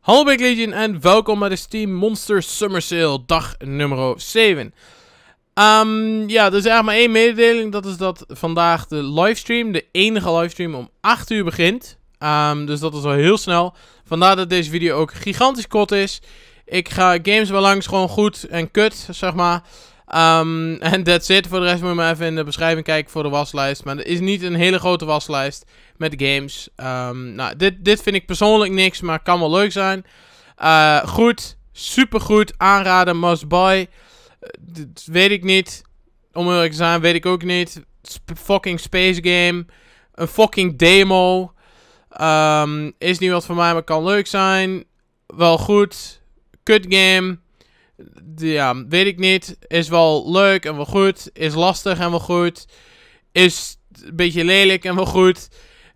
Hallo Big Legion en welkom bij de Steam Monster Summer Sale, dag nummer 7. Um, ehm, ja, er is eigenlijk maar één mededeling. Dat is dat vandaag de livestream, de enige livestream, om 8 uur begint. Um, dus dat is wel heel snel. Vandaar dat deze video ook gigantisch kort is. Ik ga games wel langs gewoon goed en kut, zeg maar. Ehm, en dat zit. Voor de rest moet je maar even in de beschrijving kijken voor de waslijst. Maar er is niet een hele grote waslijst met games. Ehm, nou, dit, dit vind ik persoonlijk niks, maar kan wel leuk zijn. Uh, goed, supergoed, aanraden, must buy. Uh, weet ik niet. Om eerlijk te zijn, weet ik ook niet. fucking space game. Een fucking demo. Ehm, is niet wat voor mij, maar kan leuk zijn. Wel goed. Kut game ja, weet ik niet. Is wel leuk en wel goed. Is lastig en wel goed. Is een beetje lelijk en wel goed.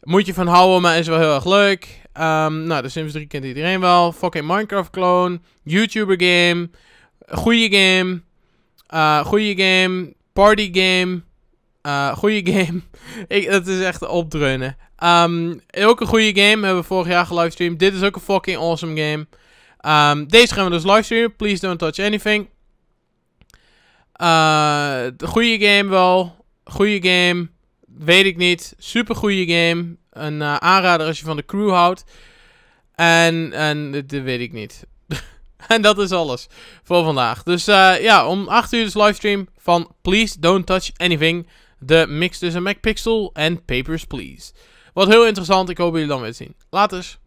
Moet je van houden, maar is wel heel erg leuk. Ehm, nou, de Sims 3 kent iedereen wel. Fucking Minecraft clone. YouTuber game. Goeie game. Uh, goeie game. Party game. Uh, eh, goede game. ik, dat is echt opdreunen. Um, ook een goede game. Hebben we vorig jaar gelivestreamd. Dit is ook een fucking awesome game. Ehm, deze gaan we dus livestreamen. Please don't touch anything. Eh, goede game wel. Goede game. Weet ik niet. Super goede game. Een eh, aanrader als je van de crew houdt. En, en dat weet ik niet. en dat is alles voor vandaag. Dus eh, ja, om 8 uur dus livestream van Please Don't Touch Anything. De mix tussen MacPixel en Papers, Please. Wat heel interessant. Ik hoop jullie dan weer te zien. Laters.